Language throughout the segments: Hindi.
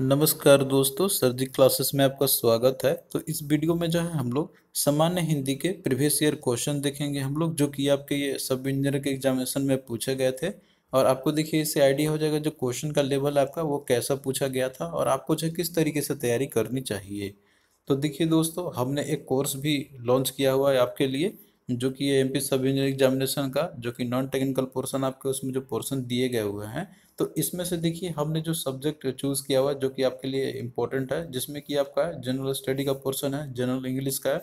नमस्कार दोस्तों सर्जिक क्लासेस में आपका स्वागत है तो इस वीडियो में जो है हम लोग सामान्य हिंदी के प्रीवियस ईयर क्वेश्चन देखेंगे हम लोग जो कि आपके ये सब इंजीनियर के एग्जामिनेशन में पूछे गए थे और आपको देखिए इससे आइडिया हो जाएगा जो क्वेश्चन का लेवल आपका वो कैसा पूछा गया था और आपको जो किस तरीके से तैयारी करनी चाहिए तो देखिए दोस्तों हमने एक कोर्स भी लॉन्च किया हुआ है आपके लिए जो कि M P sub engineer examination का जो कि नॉन टेक्निकल पोर्सन आपके उसमें जो पोर्सन दिए गए हुए हैं तो इसमें से देखिए हमने जो सब्जेक्ट चूज़ किया हुआ जो कि आपके लिए इम्पोर्टेंट है जिसमें कि आपका जनरल स्टडी का पोर्सन है जनरल इंग्लिश का है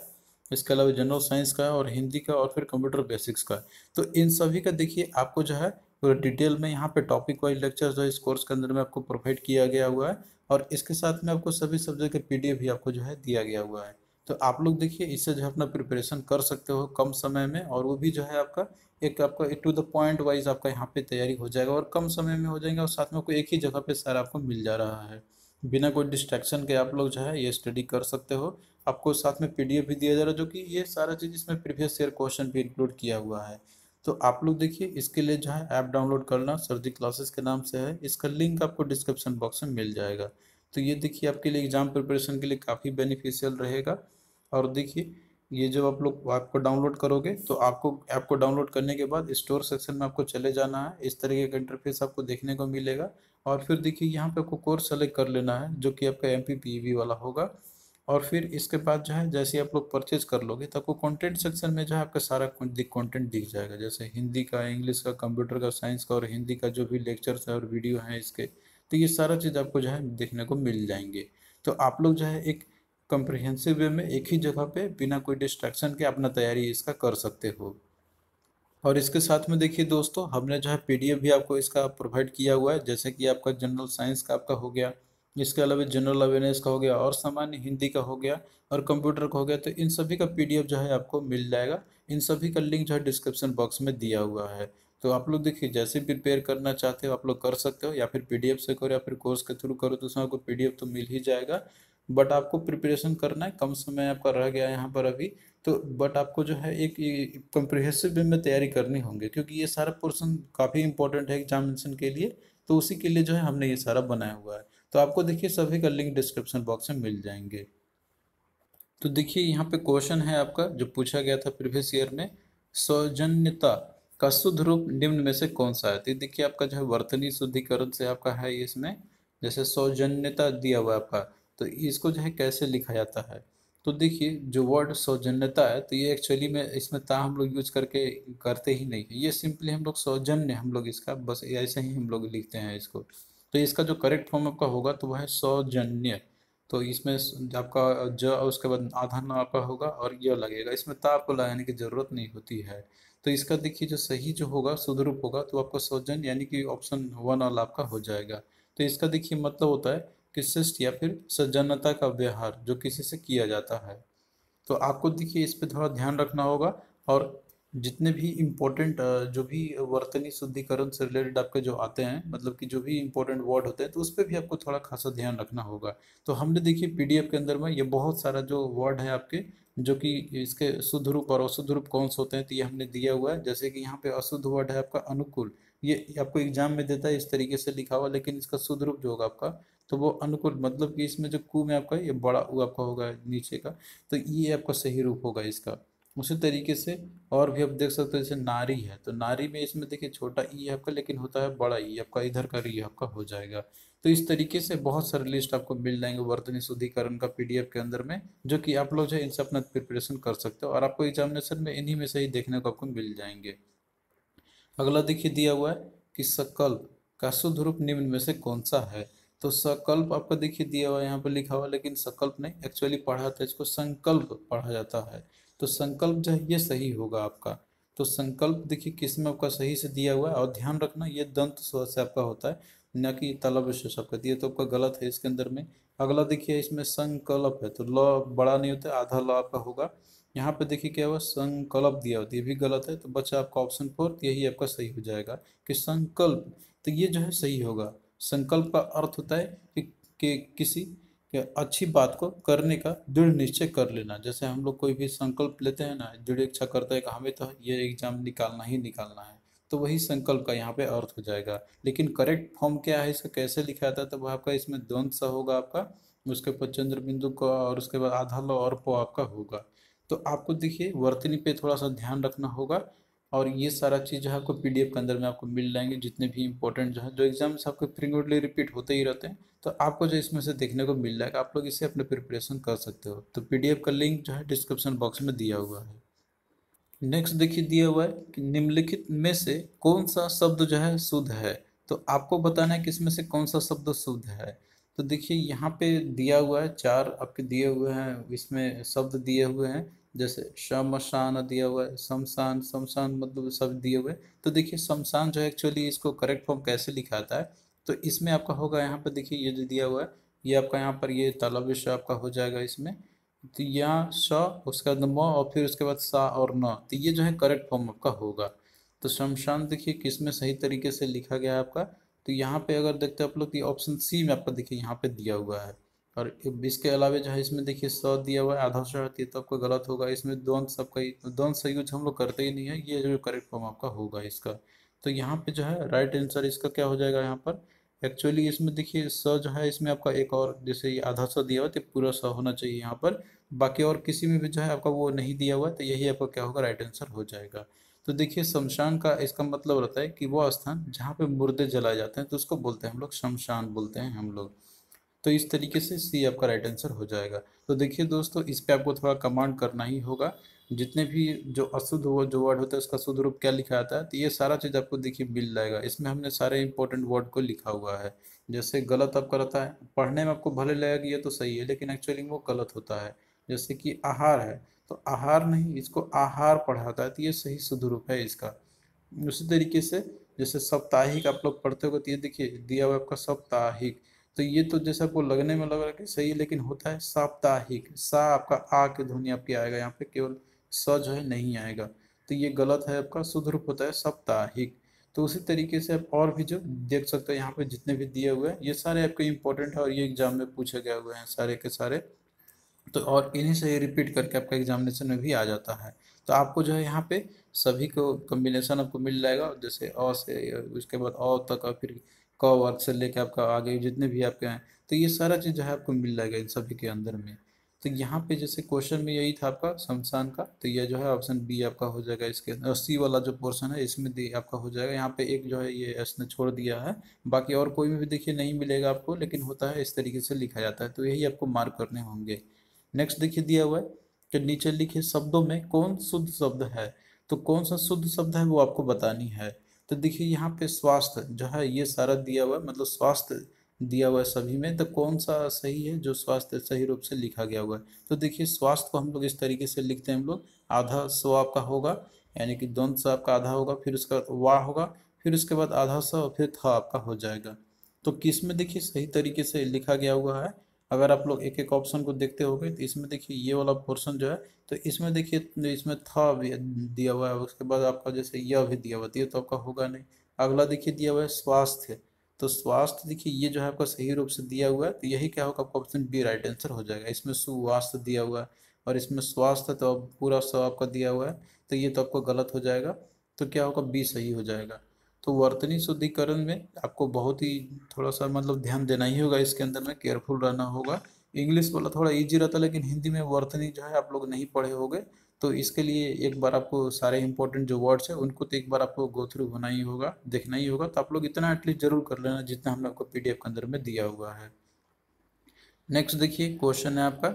इसके अलावा जनरल साइंस का है और हिंदी का और फिर कंप्यूटर बेसिक्स का है तो इन सभी का देखिए आपको जो है पूरा डिटेल में यहाँ पे टॉपिक वाइज लेक्चर जो है इस कोर्स के अंदर में आपको प्रोवाइड किया गया हुआ है और इसके साथ में आपको सभी सब्जेक्ट का पी भी आपको जो है दिया गया हुआ है तो आप लोग देखिए इससे जो है अपना प्रिपरेशन कर सकते हो कम समय में और वो भी जो है आपका एक आपका एक टू द पॉइंट वाइज आपका यहाँ पे तैयारी हो जाएगा और कम समय में हो जाएगा और साथ में कोई एक ही जगह पे सारा आपको मिल जा रहा है बिना कोई डिस्ट्रैक्शन के आप लोग जो है ये स्टडी कर सकते हो आपको साथ में पी भी दिया जा रहा है जो कि ये सारा चीज़ इसमें प्रीवियस ईयर क्वेश्चन भी इंक्लूड किया हुआ है तो आप लोग देखिए इसके लिए जो है ऐप डाउनलोड करना सर क्लासेस के नाम से है इसका लिंक आपको डिस्क्रिप्शन बॉक्स में मिल जाएगा तो ये देखिए आपके लिए एग्ज़ाम प्रिपरेशन के लिए काफ़ी बेनिफिशियल रहेगा और देखिए ये जब आप लोग ऐप को डाउनलोड करोगे तो आपको ऐप को डाउनलोड करने के बाद स्टोर सेक्शन में आपको चले जाना है इस तरीके का इंटरफेस आपको देखने को मिलेगा और फिर देखिए यहाँ पे आपको कोर्स सेलेक्ट कर लेना है जो कि आपका एम पी e वाला होगा और फिर इसके बाद जो है जैसे आप लोग परचेज कर लोगे तो आपको कॉन्टेंट सेक्शन में जो है आपका सारा कॉन्टेंट दिख जाएगा जैसे हिंदी का इंग्लिश का कंप्यूटर का साइंस का और हिंदी का जो भी लेक्चर्स है और वीडियो हैं इसके तो ये सारा चीज़ आपको जो है देखने को मिल जाएंगे तो आप लोग जो है एक कम्प्रिहेंसिव वे में एक ही जगह पे बिना कोई डिस्ट्रैक्शन के अपना तैयारी इसका कर सकते हो और इसके साथ में देखिए दोस्तों हमने जो है पी भी आपको इसका प्रोवाइड किया हुआ है जैसे कि आपका जनरल साइंस का आपका हो गया इसके अलावा जनरल अवेयरनेस का हो गया और सामान्य हिंदी का हो गया और कंप्यूटर का हो गया तो इन सभी का पीडीएफ जो है आपको मिल जाएगा इन सभी का लिंक जो है डिस्क्रिप्शन बॉक्स में दिया हुआ है तो आप लोग देखिए जैसे प्रिपेयर करना चाहते हो आप लोग कर सकते हो या फिर पीडीएफ से करो या फिर कोर्स के थ्रू करो तो उसमें आपको पीडीएफ तो मिल ही जाएगा बट आपको प्रिपरेशन करना है कम समय आपका रह गया है यहाँ पर अभी तो बट आपको जो है एक कंप्रिहेंसिव वे में तैयारी करनी होगी क्योंकि ये सारा पोर्सन काफ़ी इंपॉर्टेंट है एग्जामिनेशन के लिए तो उसी के लिए जो है हमने ये सारा बनाया हुआ है तो आपको देखिए सभी का लिंक डिस्क्रिप्शन बॉक्स में मिल जाएंगे तो देखिए यहाँ पे क्वेश्चन है आपका जो पूछा गया था प्रीवियस ईयर में सौजन्यता का शुद्ध रूप निम्न में से कौन सा है तो देखिए आपका जो है वर्तनी शुद्धिकरण से आपका है इसमें जैसे सौजन्यता दिया हुआ आपका तो इसको जो है कैसे लिखा जाता है तो देखिए जो वर्ड सौजन्यता है तो ये एक्चुअली में इसमें ता हम लोग यूज करके करते ही नहीं है ये सिंपली हम लोग सौजन्य हम लोग इसका बस ऐसे ही हम लोग लिखते हैं इसको तो इसका जो करेक्ट फॉर्म आपका होगा तो वह है सौजन्य तो इसमें आपका ज उसके बाद आधा नाम आपका होगा और यह लगेगा इसमें ता आपको लगाने की ज़रूरत नहीं होती है तो इसका देखिए जो सही जो होगा सुधरूप होगा तो आपका सौजन यानी कि ऑप्शन वन ऑल आपका हो जाएगा तो इसका देखिए मतलब होता है कि शिष्ट या फिर सज्जनता का व्यवहार जो किसी से किया जाता है तो आपको देखिए इस पर थोड़ा ध्यान रखना होगा और जितने भी इम्पोर्टेंट जो भी वर्तनी शुद्धिकरण से रिलेटेड आपके जो आते हैं मतलब कि जो भी इम्पोर्टेंट वर्ड होते हैं तो उस पर भी आपको थोड़ा खासा ध्यान रखना होगा तो हमने देखिए पी के अंदर में ये बहुत सारा जो वर्ड है आपके जो कि इसके शुद्ध रूप और अशुद्ध रूप कौन से होते हैं तो ये हमने दिया हुआ है जैसे कि यहाँ पे अशुद्ध वर्ड है आपका अनुकूल ये आपको एग्जाम में देता है इस तरीके से लिखा हुआ लेकिन इसका शुद्ध रूप जो होगा आपका तो वो अनुकूल मतलब कि इसमें जो कु में आपका ये बड़ा आपका होगा नीचे का तो ये आपका सही रूप होगा इसका उसी तरीके से और भी आप देख सकते हो जैसे नारी है तो नारी में इसमें देखिए छोटा ई आपका लेकिन होता है बड़ा ई आपका इधर का ई आपका हो जाएगा तो इस तरीके से बहुत सारे लिस्ट आपको मिल जाएंगे वर्तनी शुद्धिकरण का पी के अंदर में जो कि आप लोग जो है इनसे अपना प्रिपरेशन कर सकते हो और आपको एग्जामिनेशन में इन्हीं में से ही देखने को आपको मिल जाएंगे अगला देखिए दिया हुआ है कि सकल्प का शुद्ध रूप निम्न में से कौन सा है तो सकल्प आपका देखिए दिया हुआ है यहाँ पर लिखा हुआ लेकिन सकल्प नहीं एक्चुअली पढ़ा था इसको संकल्प पढ़ा जाता है तो संकल्प जो है ये सही होगा आपका तो संकल्प देखिए किस में आपका सही से दिया हुआ है और ध्यान रखना ये दंत स्वर से आपका होता है न कि तलब से आपका दिया तो आपका गलत है इसके अंदर में अगला देखिए इसमें संकल्प है तो ल बड़ा नहीं होता आधा ल आपका होगा यहाँ पे देखिए क्या हुआ संकल्प दिया होता है ये भी गलत है तो बच्चा आपका ऑप्शन फोर्थ तो यही आपका सही हो जाएगा कि संकल्प तो ये जो है सही होगा संकल्प का अर्थ होता है कि, कि किसी कि अच्छी बात को करने का दृढ़ निश्चय कर लेना जैसे हम लोग कोई भी संकल्प लेते हैं ना दृढ़ इच्छा करता है कि हमें तो ये एग्जाम निकालना ही निकालना है तो वही संकल्प का यहाँ पे अर्थ हो जाएगा लेकिन करेक्ट फॉर्म क्या है इसका कैसे लिखा जाता है तो वह आपका इसमें द्वंद सा होगा आपका उसके ऊपर चंद्र बिंदु का और उसके बाद आधा लो और पो आपका होगा तो आपको देखिए वर्तनी पे थोड़ा सा ध्यान रखना होगा और ये सारा चीज़ जो है आपको पी के अंदर में आपको मिल जाएंगे जितने भी इंपॉर्टेंट जो है जो एग्जाम्स आपके फ्रिक्वेंटली रिपीट होते ही रहते हैं तो आपको जो इसमें से देखने को मिल जाएगा आप लोग इसे अपने प्रिपरेशन कर सकते हो तो पी का लिंक जो है डिस्क्रिप्शन बॉक्स में दिया हुआ है नेक्स्ट देखिए दिया हुआ है कि निम्नलिखित में से कौन सा शब्द जो है शुद्ध है तो आपको बताना है कि इसमें से कौन सा शब्द शुद्ध है तो देखिए यहाँ पे दिया हुआ है चार आपके दिए हुए हैं इसमें शब्द दिए हुए हैं जैसे शमशान दिया हुआ है शमशान शमशान मतलब शब्द दिए हुए तो देखिए शमशान जो है एक्चुअली इसको करेक्ट फॉर्म कैसे लिखा है तो इसमें आपका होगा यहाँ पर देखिए ये जो दिया हुआ है ये आपका यहाँ पर ये तालाब श आपका हो जाएगा इसमें तो यहाँ स उसके बाद म और फिर उसके बाद सा और न तो ये जो है करेक्ट फॉर्म आपका होगा तो शमशान देखिए किस में सही तरीके से लिखा गया है आपका तो यहाँ पे अगर देखते हैं आप लोग कि ऑप्शन सी में आपका देखिए यहाँ पे दिया हुआ है और इसके अलावा जो है इसमें देखिए सौ दिया हुआ है आधा सौ आती है तो आपका गलत होगा इसमें द्वंद सबका द्वंद सही यूज हम लोग करते ही नहीं है ये जो करेक्ट फॉर्म आपका होगा इसका तो यहाँ पे जो है राइट आंसर इसका क्या हो जाएगा यहाँ पर एक्चुअली इसमें देखिए सौ जो है इसमें आपका एक और जैसे ये आधा सौ दिया हुआ है तो पूरा सौ होना चाहिए यहाँ पर बाकी और किसी में भी जो है आपका वो नहीं दिया हुआ है तो यही आपका क्या होगा राइट आंसर हो जाएगा तो देखिए शमशान का इसका मतलब रहता है कि वह स्थान जहाँ पे मुर्दे जलाए जाते हैं तो उसको बोलते हैं हम लोग शमशान बोलते हैं हम लोग तो इस तरीके से सी आपका राइट आंसर हो जाएगा तो देखिए दोस्तों इस पर आपको थोड़ा कमांड करना ही होगा जितने भी जो अशुद्ध हुआ जो वर्ड होता है उसका शुद्ध रूप क्या लिखा जाता है तो ये सारा चीज़ आपको देखिए मिल जाएगा इसमें हमने सारे इंपॉर्टेंट वर्ड को लिखा हुआ है जैसे गलत आपका रहता है पढ़ने में आपको भले लगेगा कि ये तो सही है लेकिन एक्चुअली वो गलत होता है जैसे कि आहार है तो आहार नहीं इसको आहार पढ़ाता है तो ये सही रूप है इसका उसी तरीके से जैसे साप्ताहिक आप लोग पढ़ते हो तो ये देखिए दिया हुआ आपका साप्ताहिक तो ये तो जैसे आपको लगने में लग रहा है कि सही लेकिन होता है साप्ताहिक सा आपका आ के ध्वनि आपकी आएगा यहाँ पे केवल स जो है नहीं आएगा तो ये गलत है आपका शुद्ध रूप होता है साप्ताहिक तो उसी तरीके से आप और भी जो देख सकते हो यहाँ पे जितने भी दिए हुए हैं ये सारे आपके इम्पोर्टेंट है और ये एग्जाम में पूछे गए हुए हैं सारे के सारे तो और इन्हीं से रिपीट करके आपका एग्जामिनेशन में भी आ जाता है तो आपको जो है यहाँ पे सभी को कम्बिनेशन आपको मिल जाएगा जैसे अ से उसके बाद अ तक और फिर क वर्ग से लेके आपका आगे जितने भी आपके हैं तो ये सारा चीज़ जो है आपको मिल जाएगा इन सभी के अंदर में तो यहाँ पे जैसे क्वेश्चन में यही था आपका शमशान का तो यह जो है ऑप्शन बी आपका हो जाएगा इसके अंदर सी वाला जो पोर्शन है इसमें आपका हो जाएगा यहाँ पे एक जो है ये एस ने छोड़ दिया है बाकी और कोई भी देखिए नहीं मिलेगा आपको लेकिन होता है इस तरीके से लिखा जाता है तो यही आपको मार्क करने होंगे नेक्स्ट देखिए दिया हुआ है कि नीचे लिखे शब्दों में कौन शुद्ध शब्द है तो कौन सा शुद्ध शब्द है वो आपको बतानी है तो देखिए यहाँ पे स्वास्थ्य जो है ये सारा दिया हुआ है मतलब स्वास्थ्य दिया हुआ है सभी में तो कौन सा सही है जो स्वास्थ्य सही रूप से लिखा गया हुआ है तो देखिए स्वास्थ्य को हम लोग इस तरीके से लिखते हैं हम लोग आधा सो आपका होगा यानी कि द्वंद सा आपका आधा होगा फिर उसका वाह होगा फिर उसके बाद आधा सा फिर था आपका हो जाएगा तो किस में देखिए सही तरीके से लिखा गया हुआ है अगर आप लोग एक एक ऑप्शन को देखते हो तो इसमें देखिए ये वाला पोर्सन जो है तो इसमें देखिए इसमें था भी दिया हुआ है उसके बाद आपका जैसे यह भी दिया हुआ ये तो आपका होगा नहीं अगला देखिए दिया हुआ है स्वास्थ्य तो स्वास्थ्य देखिए ये जो है आपका सही रूप से दिया हुआ है तो यही क्या होगा आपका ऑप्शन बी राइट आंसर हो जाएगा इसमें सुवास्थ्य दिया हुआ है और इसमें स्वास्थ्य तो पूरा सब आपका दिया हुआ है तो ये तो आपको गलत हो जाएगा तो क्या होगा बी सही हो जाएगा तो वर्तनी शुद्धिकरण में आपको बहुत ही थोड़ा सा मतलब ध्यान देना ही होगा इसके अंदर में केयरफुल रहना होगा इंग्लिश वाला थोड़ा इजी रहता है लेकिन हिंदी में वर्तनी जो है आप लोग नहीं पढ़े होंगे तो इसके लिए एक बार आपको सारे इंपॉर्टेंट जो वर्ड्स हैं उनको तो एक बार आपको गो थ्रू होना ही होगा देखना ही होगा तो आप लोग इतना एटलीस्ट जरूर कर लेना जितना हमने आपको पी के अंदर में दिया हुआ है नेक्स्ट देखिए क्वेश्चन है आपका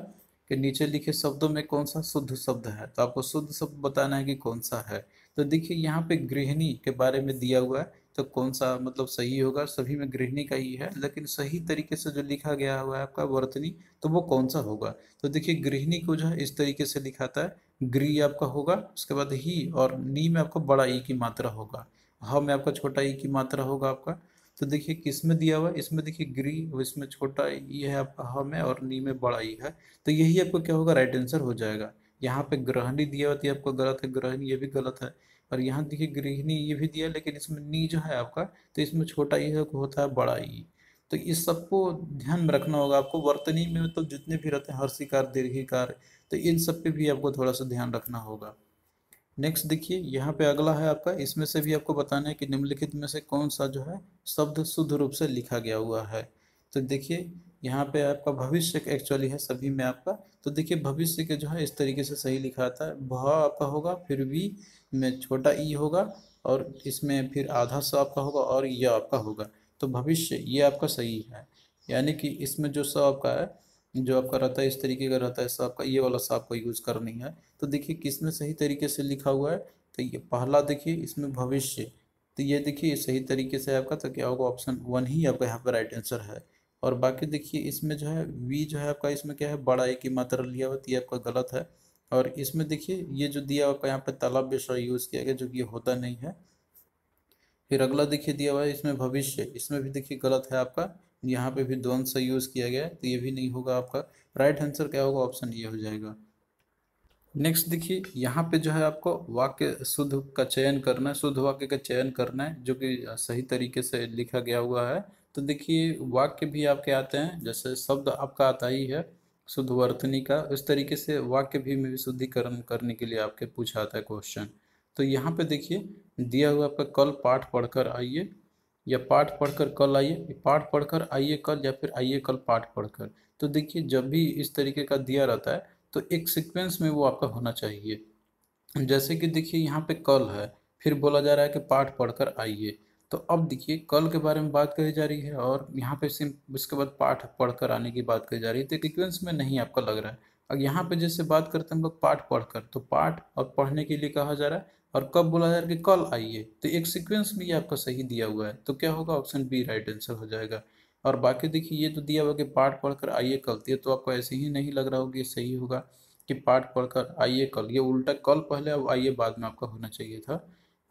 कि नीचे लिखे शब्दों में कौन सा शुद्ध शब्द है तो आपको शुद्ध शब्द बताना है कि कौन सा है तो देखिए यहाँ पे गृहिणी के बारे में दिया हुआ है तो कौन सा मतलब सही होगा सभी में गृहिणी का ही है लेकिन सही तरीके से जो लिखा गया हुआ है आपका वर्तनी तो वो कौन सा होगा तो देखिए गृहिणी को जो है इस तरीके से लिखाता है गृह आपका होगा उसके बाद ही और नी में आपका बड़ा ई की मात्रा होगा ह में आपका छोटा ई की मात्रा होगा आपका तो देखिए किस में दिया हुआ है इसमें देखिए ग्री इसमें छोटा ई है आपका ह में और नी में बड़ा ई है तो यही आपको क्या होगा राइट आंसर हो जाएगा यहाँ पे ग्रहणी दिया होती है आपका गलत है ग्रहणी ये भी गलत है और यहाँ देखिए गृहिणी ये भी दिया लेकिन इसमें नी जो है आपका तो इसमें छोटा ई होता है बड़ा ई तो इस सबको ध्यान में रखना होगा आपको वर्तनी में तो जितने भी रहते हैं हर्षिकार दीर्घिकार तो इन सब पे भी आपको थोड़ा सा ध्यान रखना होगा नेक्स्ट देखिए यहाँ पे अगला है आपका इसमें से भी आपको बताना है कि निम्नलिखित में से कौन सा जो है शब्द शुद्ध रूप से लिखा गया हुआ है तो देखिए यहाँ पे आपका भविष्य एक्चुअली है सभी में आपका तो देखिए भविष्य के जो है इस तरीके से सही लिखा था भ आपका होगा फिर वी में छोटा ई होगा और इसमें फिर आधा स आपका होगा और य आपका होगा तो भविष्य ये आपका सही है यानी कि इसमें जो स आपका है जो आपका रहता है इस तरीके का रहता है स आपका ये वाला स आपको यूज़ करनी है तो देखिए किस में सही तरीके से लिखा हुआ है तो ये पहला देखिए इसमें भविष्य तो ये देखिए सही तरीके से आपका तो क्या होगा ऑप्शन वन ही आपका यहाँ पर राइट आंसर है और बाकी देखिए इसमें जो है वी जो है आपका इसमें क्या है बड़ा एक की मात्रा लिया हुआ तो ये आपका गलत है और इसमें देखिए ये जो दिया आपका यहाँ पे तालाब विषय यूज़ किया गया जो कि होता नहीं है फिर अगला देखिए दिया हुआ है इसमें भविष्य इसमें भी देखिए गलत है आपका यहाँ पे भी द्वंद से यूज़ किया गया तो ये भी नहीं होगा आपका राइट आंसर क्या होगा ऑप्शन ये हो जाएगा नेक्स्ट देखिए यहाँ पे जो है आपको वाक्य शुद्ध का चयन करना है शुद्ध वाक्य का चयन करना है जो कि सही तरीके से लिखा गया हुआ है तो देखिए वाक्य भी आपके आते हैं जैसे शब्द आपका आता ही है शुद्ध वर्तनी का उस तरीके से वाक्य भी में शुद्धिकरण करने के लिए आपके पूछा आता है क्वेश्चन तो यहाँ पे देखिए दिया हुआ आपका कल पाठ पढ़कर आइए या पाठ पढ़कर कल आइए पाठ पढ़कर आइए कल या फिर आइए कल पाठ पढ़कर तो देखिए जब भी इस तरीके का दिया रहता है तो एक सिक्वेंस में वो आपका होना चाहिए जैसे कि देखिए यहाँ पे कल है फिर बोला जा रहा है कि पाठ पढ़कर आइए तो अब देखिए कल के बारे में बात कही जा रही है और यहाँ पे सिम उसके बाद पाठ पढ़कर आने की बात कही जा रही है तो इक्वेंस में नहीं आपका लग रहा है अब यहाँ पे जैसे बात करते हैं हम लोग पाठ पढ़कर तो पाठ और पढ़ने के लिए कहा जा रहा है और कब बोला जा रहा है कि कल आइए तो एक सिक्वेंस में ये आपका सही दिया हुआ है तो क्या होगा ऑप्शन बी राइट आंसर हो जाएगा और बाकी देखिए ये तो दिया हुआ कि पाठ पढ़कर आइए कल दिए तो, तो आपको ऐसे ही नहीं लग रहा होगा ये सही होगा कि पाठ पढ़कर आइए कल ये उल्टा कल पहले अब आइए बाद में आपका होना चाहिए था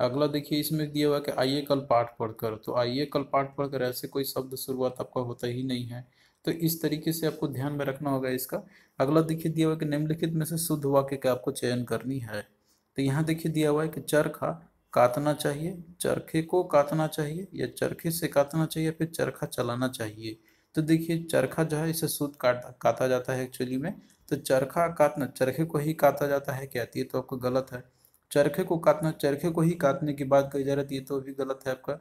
अगला देखिए इसमें दिया हुआ कि आइए कल पाठ पढ़कर तो आइए कल पाठ पढ़कर ऐसे कोई शब्द शुरुआत आपका होता ही नहीं है तो इस तरीके से आपको ध्यान में रखना होगा इसका अगला देखिए दिया हुआ कि निम्नलिखित में से शुद्ध वाक्य का आपको चयन करनी है तो यहाँ देखिए दिया हुआ है कि चरखा काटना चाहिए चरखे को काटना चाहिए या चरखे से काटना चाहिए फिर चरखा चलाना चाहिए तो देखिए चरखा जो है इसे सूत काट काटा जाता है एक्चुअली में तो चरखा काटना चरखे को ही काटा जाता है कहती है तो आपको गलत है चरखे को काटना चरखे को ही काटने की बात कही जा रही है ये तो भी गलत है आपका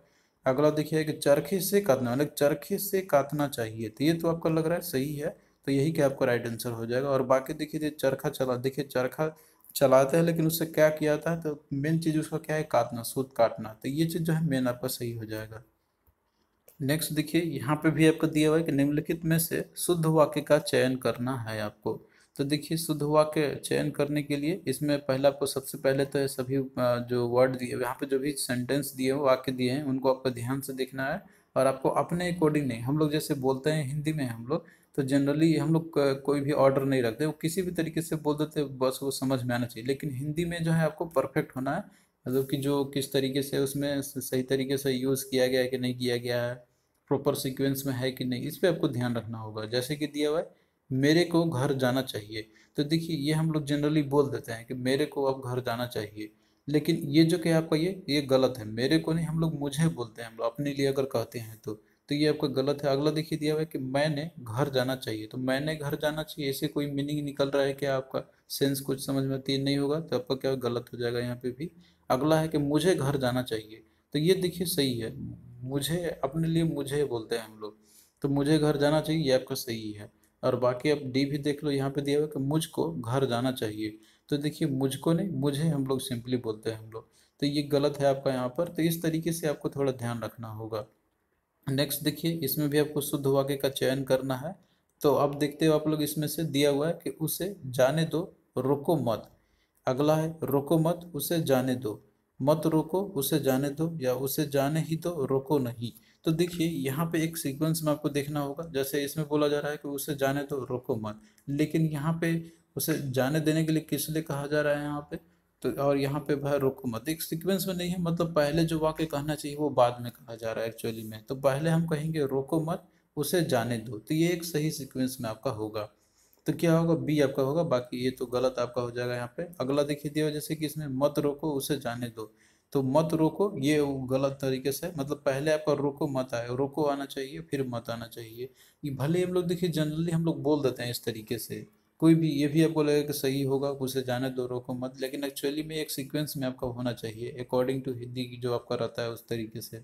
अगला देखिए कि चरखे से काटना मतलब चरखे से काटना चाहिए तो ये तो आपका लग रहा है सही है तो यही क्या आपका राइट आंसर हो जाएगा और बाकी देखिए चरखा चला देखिए चरखा चलाते हैं लेकिन उससे क्या किया जाता है तो मेन चीज़ उसका क्या है काटना सूत काटना तो ये चीज़ जो है मेन आपका सही हो जाएगा नेक्स्ट देखिए यहाँ पे भी आपको दिया हुआ है कि निम्नलिखित में से शुद्ध वाक्य का चयन करना है आपको तो देखिए शुद्ध हुआ के चयन करने के लिए इसमें पहले आपको सबसे पहले तो सभी जो वर्ड दिए यहाँ पे जो भी सेंटेंस दिए हो वाक्य दिए हैं उनको आपको ध्यान से देखना है और आपको अपने अकॉर्डिंग नहीं हम लोग जैसे बोलते हैं हिंदी में हम लोग तो जनरली हम लोग कोई भी ऑर्डर नहीं रखते वो किसी भी तरीके से बोल देते बस वो समझ में आना चाहिए लेकिन हिंदी में जो है आपको परफेक्ट होना है मतलब कि जो किस तरीके से उसमें सही तरीके से यूज़ किया गया है कि नहीं किया गया है प्रॉपर सीक्वेंस में है कि नहीं इस पर आपको ध्यान रखना होगा जैसे कि दिया हुआ है मेरे को घर जाना चाहिए तो देखिए ये हम लोग जनरली बोल देते हैं कि मेरे को अब घर जाना चाहिए लेकिन ये जो कि आपका ये ये गलत है मेरे को नहीं हम लोग मुझे बोलते हैं हम लोग अपने लिए अगर कहते हैं तो तो ये आपका गलत है अगला देखिए दिया हुआ है कि मैंने घर जाना चाहिए तो मैंने घर जाना चाहिए ऐसे कोई मीनिंग निकल रहा है कि आपका सेंस कुछ समझ में आती नहीं होगा तो आपका क्या गलत हो जाएगा यहाँ पे भी अगला है कि मुझे घर जाना चाहिए तो ये देखिए सही है मुझे अपने लिए मुझे बोलते हैं हम लोग तो मुझे घर जाना चाहिए ये आपका सही है और बाकी आप डी भी देख लो यहाँ पे दिया हुआ कि मुझको घर जाना चाहिए तो देखिए मुझको नहीं मुझे हम लोग सिंपली बोलते हैं हम लोग तो ये गलत है आपका यहाँ पर तो इस तरीके से आपको थोड़ा ध्यान रखना होगा नेक्स्ट देखिए इसमें भी आपको शुद्ध वाक्य का चयन करना है तो अब देखते हो आप लोग इसमें से दिया हुआ है कि उसे जाने दो रोको मत अगला है रोको मत उसे जाने दो मत रोको उसे जाने दो या उसे जाने ही दो रोको नहीं तो देखिए यहाँ पे एक सीक्वेंस में आपको देखना होगा जैसे इसमें बोला जा रहा है कि उसे जाने तो रोको मत लेकिन यहाँ पे उसे जाने देने के लिए किस लिए कहा जा रहा है यहाँ पे तो और यहाँ पे भाई रोको मत एक सीक्वेंस में नहीं है मतलब पहले जो वाक्य कहना चाहिए वो बाद में कहा जा रहा है एक्चुअली में तो पहले हम कहेंगे रोको मत उसे जाने दो तो ये एक सही सिक्वेंस में आपका होगा तो क्या होगा बी आपका होगा बाकी ये तो गलत आपका हो जाएगा यहाँ पे अगला देखिए दिया जैसे कि इसमें मत रोको उसे जाने दो तो मत रोको ये गलत तरीके से मतलब पहले आपका रोको मत आए रोको आना चाहिए फिर मत आना चाहिए ये भले हम लोग देखिए जनरली हम लोग बोल देते हैं इस तरीके से कोई भी ये भी आपको लगेगा कि सही होगा उसे जाने दो रोको मत लेकिन एक्चुअली में एक सीक्वेंस में आपका होना चाहिए अकॉर्डिंग टू हिंदी जो आपका रहता है उस तरीके से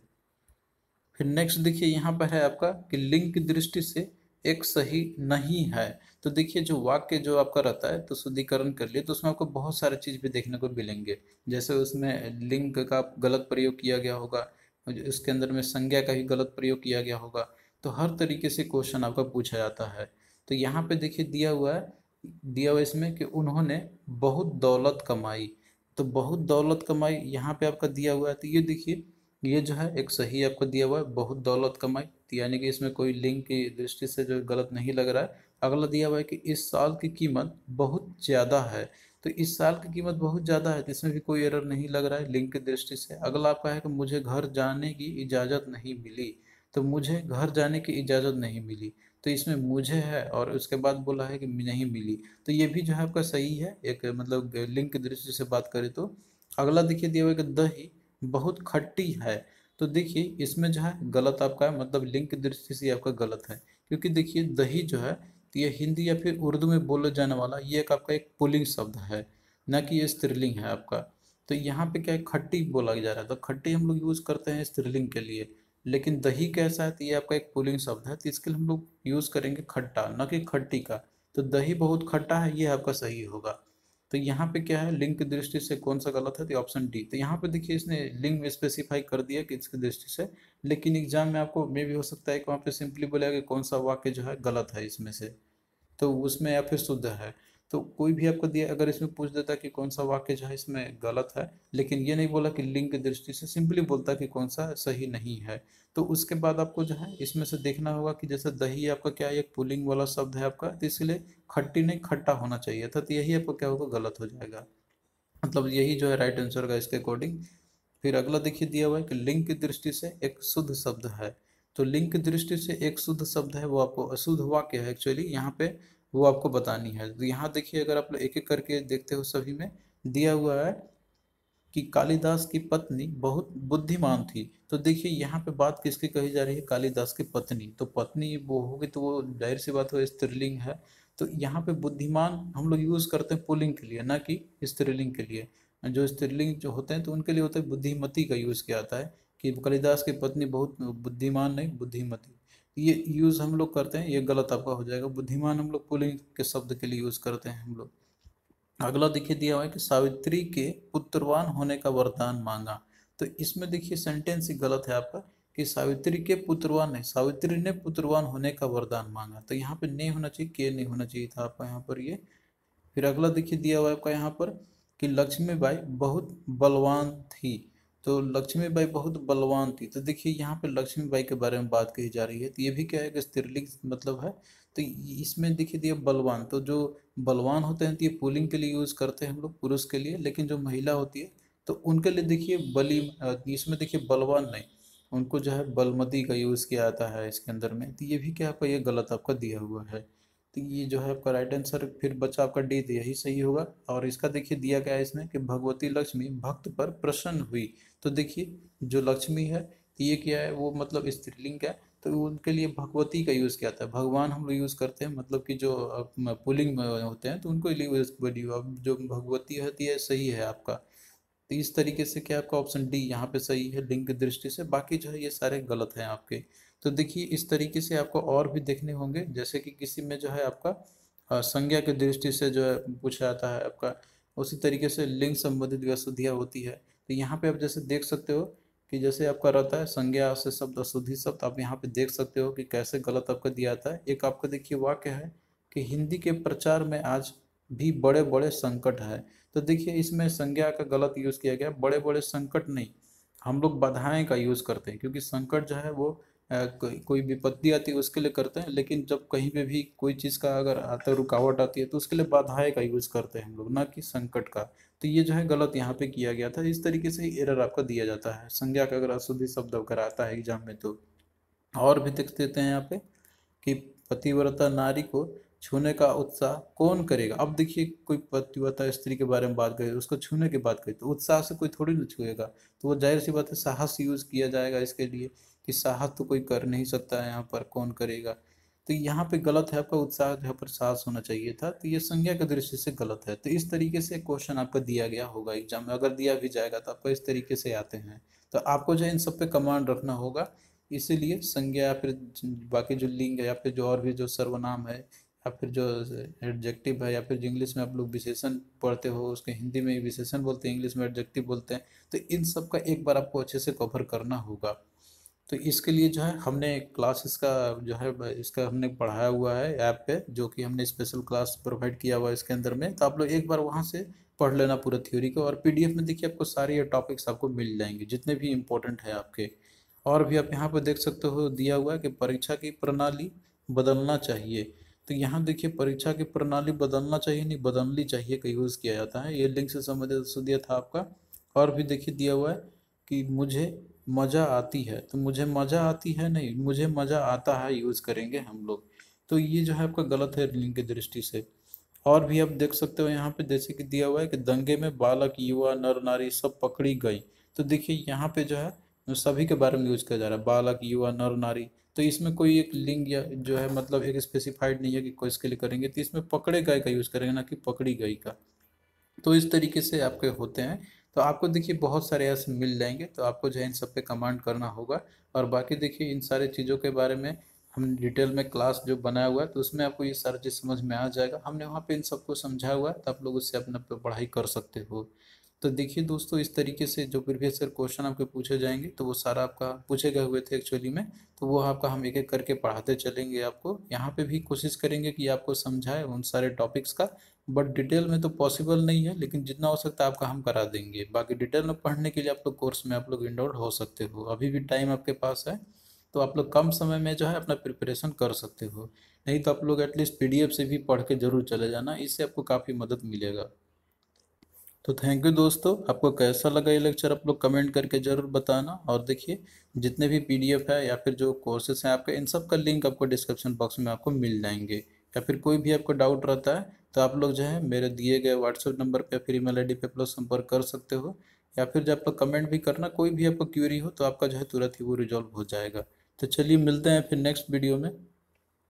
फिर नेक्स्ट देखिए यहाँ पर है आपका कि लिंग की दृष्टि से एक सही नहीं है तो देखिए जो वाक्य जो आपका रहता है तो शुद्धिकरण कर लिए तो उसमें आपको बहुत सारे चीज़ भी देखने को मिलेंगे जैसे उसमें लिंग का गलत प्रयोग किया गया होगा उसके अंदर में संज्ञा का भी गलत प्रयोग किया गया होगा तो हर तरीके से क्वेश्चन आपका पूछा जाता है तो यहाँ पे देखिए दिया हुआ है दिया हुआ इसमें कि उन्होंने बहुत दौलत कमाई तो बहुत दौलत कमाई यहाँ पे आपका दिया हुआ है तो ये देखिए ये जो है एक सही आपको दिया हुआ है बहुत दौलत कमाई यानी कि इसमें कोई लिंग की दृष्टि से जो गलत नहीं लग रहा है अगला दिया हुआ है कि इस साल की कीमत बहुत ज़्यादा है तो इस साल की कीमत बहुत ज़्यादा है तो इसमें भी कोई एरर नहीं लग रहा है लिंक की दृष्टि से अगला आपका है कि मुझे घर जाने की इजाज़त नहीं मिली तो मुझे घर जाने की इजाज़त नहीं मिली तो इसमें मुझे है और उसके बाद बोला है कि नहीं मिली तो ये भी जो है आपका सही है एक मतलब लिंक की दृष्टि से बात करें तो अगला देखिए दिया हुआ है कि दही बहुत खट्टी है तो देखिए इसमें जो है गलत आपका है मतलब लिंक की दृष्टि से आपका गलत है क्योंकि देखिए दही जो है तो ये हिंदी या फिर उर्दू में बोले जाने वाला ये एक आपका एक पुलिंग शब्द है ना कि ये स्त्रीलिंग है आपका तो यहाँ पे क्या है खट्टी बोला जा रहा है तो खट्टी हम लोग यूज़ करते हैं स्त्रीलिंग के लिए लेकिन दही कैसा है तो ये आपका एक पुलिंग शब्द है तो इसके लिए हम लोग यूज़ करेंगे खट्टा ना कि खट्टी का तो दही बहुत खट्टा है ये आपका सही होगा तो यहाँ पे क्या है लिंक की दृष्टि से कौन सा गलत है तो ऑप्शन डी तो यहाँ पे देखिए इसने लिंक में स्पेसिफाई कर दिया कि इसकी दृष्टि से लेकिन एग्जाम में आपको मे भी हो सकता है कि वहाँ पे सिंपली बोलेगा कि कौन सा वाक्य जो है गलत है इसमें से तो उसमें या फिर शुद्ध है तो कोई भी आपको दिया अगर इसमें पूछ देता कि कौन सा वाक्य जो है इसमें गलत है लेकिन ये नहीं बोला कि लिंग की दृष्टि से सिंपली बोलता कि कौन सा सही नहीं है तो उसके बाद आपको जो है इसमें से देखना होगा कि जैसे दही आपका क्या एक पुलिंग वाला शब्द है आपका तो इसलिए खट्टी नहीं खट्टा होना चाहिए था तो यही आपको क्या होगा गलत हो जाएगा मतलब यही जो है राइट आंसर का इसके अकॉर्डिंग फिर अगला देखिए दिया हुआ है कि लिंग की दृष्टि से एक शुद्ध शब्द है तो लिंग की दृष्टि से एक शुद्ध शब्द है वो आपको अशुद्ध वाक्य है एक्चुअली यहाँ पे वो आपको बतानी है तो यहाँ देखिए अगर आप एक एक करके देखते हो सभी में दिया हुआ है कि कालिदास की पत्नी बहुत बुद्धिमान थी तो देखिए यहाँ पे बात किसकी कही जा रही है कालिदास की पत्नी तो पत्नी वो होगी तो वो जाहिर सी बात हो स्त्रीलिंग है तो यहाँ पे बुद्धिमान हम लोग यूज़ करते हैं पुलिंग के लिए ना कि स्त्रीलिंग के लिए जो स्त्रीलिंग जो होते हैं तो उनके लिए होता है बुद्धिमती का यूज़ किया जाता है कि कालिदास की पत्नी बहुत बुद्धिमान नहीं बुद्धिमती ये यूज़ हम लोग करते हैं ये गलत आपका हो जाएगा बुद्धिमान हम लोग पुलिंग के शब्द के लिए यूज़ करते हैं हम लोग अगला देखिए दिया हुआ है कि सावित्री के पुत्रवान होने का वरदान मांगा तो इसमें देखिए सेंटेंस ही गलत है आपका कि सावित्री के पुत्रवान ने सावित्री ने पुत्रवान होने का वरदान मांगा तो यहाँ पर नहीं होना चाहिए के नहीं होना चाहिए था आपका यहाँ पर ये फिर अगला देखिए दिया हुआ है आपका यहाँ पर कि बाई बहुत बलवान थी तो लक्ष्मी बाई बहुत बलवान थी तो देखिए यहाँ पे लक्ष्मी बाई के बारे में बात कही जा रही है तो ये भी क्या है कि स्त्रीलिंग मतलब है तो इसमें देखिए दिया बलवान तो जो बलवान होते हैं तो ये पुलिंग के लिए यूज़ करते हैं हम लोग पुरुष के लिए लेकिन जो महिला होती है तो उनके लिए देखिए बली इसमें देखिए बलवान नहीं उनको जो है बलमती का यूज़ किया जाता है इसके अंदर में तो ये भी क्या आपका ये गलत आपका दिया हुआ है तो ये जो है आपका राइट आंसर फिर बच्चा आपका डी तो यही सही होगा और इसका देखिए दिया गया है इसमें कि भगवती लक्ष्मी भक्त पर प्रसन्न हुई तो देखिए जो लक्ष्मी है ये क्या है वो मतलब स्त्रीलिंग है तो उनके लिए भगवती का यूज़ किया था भगवान हम लोग यूज़ करते हैं मतलब कि जो पुलिंग में होते हैं तो उनको जो भगवती होती है सही है आपका तो इस तरीके से क्या आपका ऑप्शन डी यहाँ पे सही है लिंग की दृष्टि से बाकी जो है ये सारे गलत हैं आपके तो देखिए इस तरीके से आपको और भी देखने होंगे जैसे कि किसी में जो है आपका संज्ञा की दृष्टि से जो है पूछा जाता है आपका उसी तरीके से लिंग संबंधित व्यवस्थिया होती है तो यहाँ पे आप जैसे देख सकते हो कि जैसे आपका रहता है संज्ञा से शब्द अशुद्धि शब्द आप यहाँ पे देख सकते हो कि कैसे गलत आपका दिया जाता है एक आपका देखिए वाक्य है कि हिंदी के प्रचार में आज भी बड़े बड़े संकट है तो देखिए इसमें संज्ञा का गलत यूज़ किया गया बड़े बड़े संकट नहीं हम लोग बाधाएं का यूज़ करते हैं क्योंकि संकट जो है वो कोई कोई विपत्ति आती है उसके लिए करते हैं लेकिन जब कहीं पे भी कोई चीज़ का अगर आता रुकावट आती है तो उसके लिए बाधाएं का यूज़ करते हैं हम लोग ना कि संकट का तो ये जो है गलत यहाँ पे किया गया था इस तरीके से एरर आपका दिया जाता है संज्ञा का अगर अशुद्धि शब्द अगर आता है एग्जाम में तो और भी देख देते हैं यहाँ पे कि पतिव्रता नारी को छूने का उत्साह कौन करेगा अब देखिए कोई पतिव्रता स्त्री के बारे में बात करे उसको छूने की बात करे तो उत्साह से कोई थोड़ी ना छूएगा तो वो जाहिर सी बात है साहस यूज़ किया जाएगा इसके लिए कि साहस तो कोई कर नहीं सकता है यहाँ पर कौन करेगा तो यहाँ पे गलत है आपका उत्साह यहाँ पर साहस होना चाहिए था तो ये संज्ञा के दृष्टि से गलत है तो इस तरीके से क्वेश्चन आपका दिया गया होगा एग्जाम में अगर दिया भी जाएगा तो आपको इस तरीके से आते हैं तो आपको जो है इन सब पे कमांड रखना होगा इसीलिए संज्ञा या फिर बाकी जो लिंग है या फिर जो और भी जो सर्वनाम है या फिर जो एडजेक्टिव है या फिर जो इंग्लिश में आप लोग विशेषण पढ़ते हो उसके हिंदी में विशेषण बोलते हैं इंग्लिश में एडजेक्टिव बोलते हैं तो इन सब का एक बार आपको अच्छे से कवर करना होगा तो इसके लिए जो है हमने क्लास इसका जो है इसका हमने पढ़ाया हुआ है ऐप पे जो कि हमने स्पेशल क्लास प्रोवाइड किया हुआ है इसके अंदर में तो आप लोग एक बार वहाँ से पढ़ लेना पूरा थ्योरी को और पी में देखिए आपको सारे ये टॉपिक्स आपको मिल जाएंगे जितने भी इम्पोर्टेंट है आपके और भी आप यहाँ पर देख सकते हो दिया हुआ है कि परीक्षा की प्रणाली बदलना चाहिए तो यहाँ देखिए परीक्षा की प्रणाली बदलना चाहिए नहीं बदलनी चाहिए का यूज़ किया जाता है ये लिंक से संबंधित दिया था आपका और भी देखिए दिया हुआ है कि मुझे मज़ा आती है तो मुझे मज़ा आती है नहीं मुझे मज़ा आता है यूज़ करेंगे हम लोग तो ये जो है आपका गलत है लिंग की दृष्टि से और भी आप देख सकते हो यहाँ पे जैसे कि दिया हुआ है कि दंगे में बालक युवा नर नारी सब पकड़ी गई तो देखिए यहाँ पे जो है सभी के बारे में यूज किया जा रहा है बालक युवा नर नारी तो इसमें कोई एक लिंग या जो है मतलब एक स्पेसिफाइड नहीं है कि कोई इसके लिए करेंगे तो इसमें पकड़े गए का यूज़ करेंगे ना कि पकड़ी गई का तो इस तरीके से आपके होते हैं तो आपको देखिए बहुत सारे ऐसे मिल जाएंगे तो आपको जो है इन सब पे कमांड करना होगा और बाकी देखिए इन सारे चीज़ों के बारे में हम डिटेल में क्लास जो बनाया हुआ है तो उसमें आपको ये सारा चीज़ समझ में आ जाएगा हमने वहाँ पे इन सबको समझाया हुआ है तो आप लोग उससे अपना पढ़ाई कर सकते हो तो देखिए दोस्तों इस तरीके से जो प्रीवियस ईयर क्वेश्चन आपके पूछे जाएंगे तो वो सारा आपका पूछे गए हुए थे एक्चुअली में तो वो आपका हम एक एक करके पढ़ाते चलेंगे आपको यहाँ पे भी कोशिश करेंगे कि आपको समझाए उन सारे टॉपिक्स का बट डिटेल में तो पॉसिबल नहीं है लेकिन जितना हो सकता है आपका हम करा देंगे बाकी डिटेल में पढ़ने के लिए आप लोग कोर्स में आप लोग इनरोल हो सकते हो अभी भी टाइम आपके पास है तो आप लोग कम समय में जो है अपना प्रिपरेशन कर सकते हो नहीं तो आप लोग एटलीस्ट पी से भी पढ़ के ज़रूर चले जाना इससे आपको काफ़ी मदद मिलेगा तो थैंक यू दोस्तों आपको कैसा लगा ये लेक्चर आप लोग कमेंट करके ज़रूर बताना और देखिए जितने भी पीडीएफ है या फिर जो कोर्सेस हैं आपके इन सब का लिंक आपको डिस्क्रिप्शन बॉक्स में आपको मिल जाएंगे या फिर कोई भी आपको डाउट रहता है तो आप लोग जो है मेरे दिए गए व्हाट्सएप नंबर पे फिर ईमेल आईडी पे आप लोग संपर्क कर सकते हो या फिर जब आपका कमेंट भी करना कोई भी आपका क्यूरी हो तो आपका जो है तुरंत ही वो रिजॉल्व हो जाएगा तो चलिए मिलते हैं फिर नेक्स्ट वीडियो में